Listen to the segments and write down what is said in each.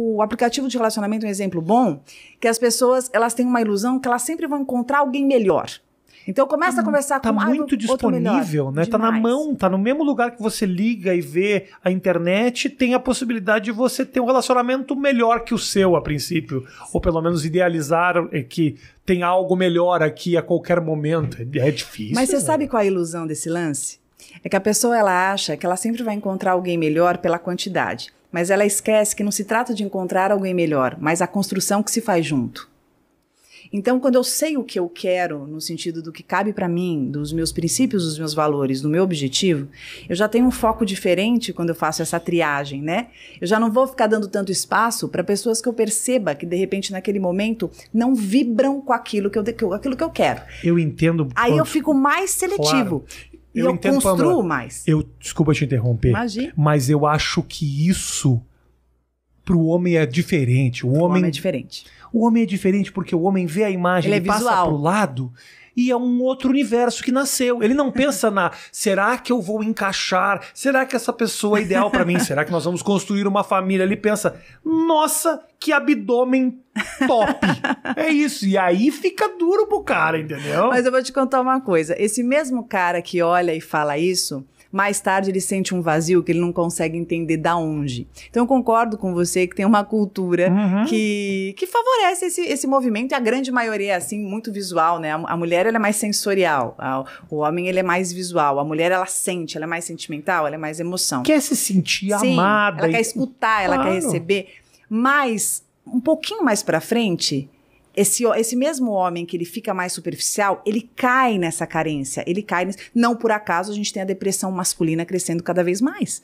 o aplicativo de relacionamento é um exemplo bom, que as pessoas elas têm uma ilusão que elas sempre vão encontrar alguém melhor. Então começa tá, a uhum. conversar tá com Tá muito disponível, né? Demais. Tá na mão, tá no mesmo lugar que você liga e vê a internet, tem a possibilidade de você ter um relacionamento melhor que o seu a princípio, ou pelo menos idealizar eh, que tem algo melhor aqui a qualquer momento. É, é difícil. Mas você né? sabe qual é a ilusão desse lance? É que a pessoa ela acha que ela sempre vai encontrar alguém melhor pela quantidade mas ela esquece que não se trata de encontrar alguém melhor, mas a construção que se faz junto. Então, quando eu sei o que eu quero, no sentido do que cabe para mim, dos meus princípios, dos meus valores, do meu objetivo, eu já tenho um foco diferente quando eu faço essa triagem, né? Eu já não vou ficar dando tanto espaço para pessoas que eu perceba que, de repente, naquele momento, não vibram com aquilo que eu, que eu aquilo que eu quero. Eu entendo. Aí eu fico mais seletivo. Claro eu, eu entendo, construo Pamela, mais. Eu desculpa te interromper. Imagina. Mas eu acho que isso para o homem é diferente. O, o homem, homem, é diferente. O homem é diferente porque o homem vê a imagem, ele, ele é passa pro lado e é um outro universo que nasceu. Ele não pensa na será que eu vou encaixar? Será que essa pessoa é ideal para mim? Será que nós vamos construir uma família? Ele pensa: "Nossa, que abdômen top". é isso. E aí fica duro pro cara, entendeu? Mas eu vou te contar uma coisa. Esse mesmo cara que olha e fala isso, mais tarde ele sente um vazio que ele não consegue entender da onde. Então eu concordo com você que tem uma cultura uhum. que, que favorece esse, esse movimento e a grande maioria é assim, muito visual, né? A, a mulher ela é mais sensorial, a, o homem ele é mais visual, a mulher ela sente, ela é mais sentimental, ela é mais emoção. Quer se sentir Sim, amada. Ela e... quer escutar, ela claro. quer receber. Mas um pouquinho mais para frente, esse, esse mesmo homem que ele fica mais superficial, ele cai nessa carência, ele cai. Nesse... Não por acaso a gente tem a depressão masculina crescendo cada vez mais.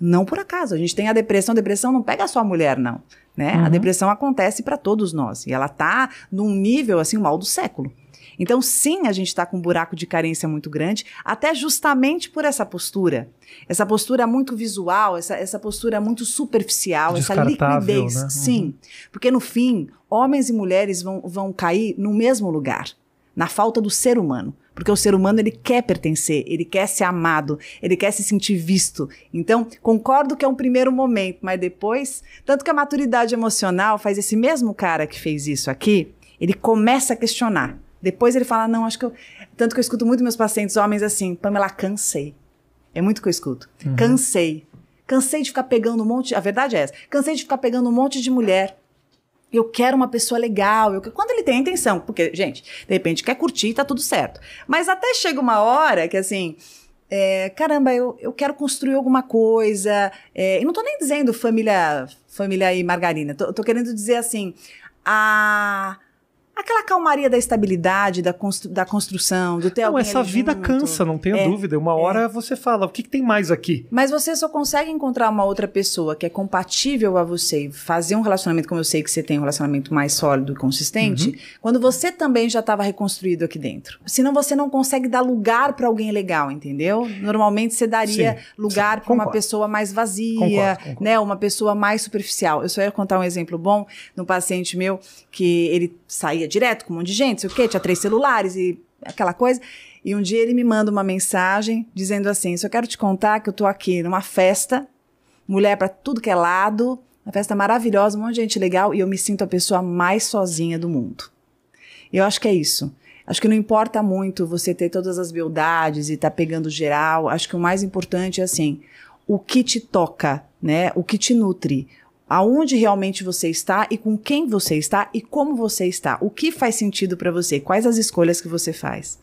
Não por acaso. A gente tem a depressão. A depressão não pega só a mulher, não. Né? Uhum. A depressão acontece para todos nós. E ela tá num nível, assim, mal do século. Então, sim, a gente está com um buraco de carência muito grande, até justamente por essa postura. Essa postura muito visual, essa, essa postura muito superficial, essa liquidez. Né? Uhum. Sim. Porque no fim, homens e mulheres vão, vão cair no mesmo lugar na falta do ser humano. Porque o ser humano ele quer pertencer, ele quer ser amado, ele quer se sentir visto. Então, concordo que é um primeiro momento, mas depois, tanto que a maturidade emocional faz esse mesmo cara que fez isso aqui, ele começa a questionar. Depois ele fala, não, acho que eu. Tanto que eu escuto muito meus pacientes homens assim, Pamela, cansei. É muito que eu escuto. Uhum. Cansei. Cansei de ficar pegando um monte. A verdade é essa. Cansei de ficar pegando um monte de mulher. Eu quero uma pessoa legal. Eu, quando ele tem a intenção, porque, gente, de repente quer curtir, tá tudo certo. Mas até chega uma hora que assim. É, caramba, eu, eu quero construir alguma coisa. É, e não tô nem dizendo família, família e margarina. Tô, tô querendo dizer assim. A aquela calmaria da estabilidade, da, constru da construção, do ter não, essa vida junto. cansa, não tenho é, dúvida. Uma é. hora é. você fala, o que, que, tem mais aqui? Mas você só consegue encontrar uma outra pessoa que é compatível a você fazer um relacionamento, como eu sei que você tem um relacionamento mais sólido e consistente, uhum. quando você também já estava reconstruído aqui dentro. Senão você não consegue dar lugar para alguém legal, entendeu? Normalmente você daria sim, lugar para uma pessoa mais vazia, concordo, né? concordo. né? Uma pessoa mais superficial. Eu só ia contar um exemplo bom de um paciente meu que ele saía direto com um monte de gente, sei o quê, tinha três celulares e aquela coisa. E um dia ele me manda uma mensagem dizendo assim: Só quero te contar que eu tô aqui numa festa, mulher para tudo que é lado, uma festa maravilhosa, um monte de gente legal, e eu me sinto a pessoa mais sozinha do mundo. E eu acho que é isso. Acho que não importa muito você ter todas as beldades e estar tá pegando geral. Acho que o mais importante é assim: o que te toca, né? O que te nutre, aonde realmente você está e com quem você está e como você está. O que faz sentido para você? Quais as escolhas que você faz?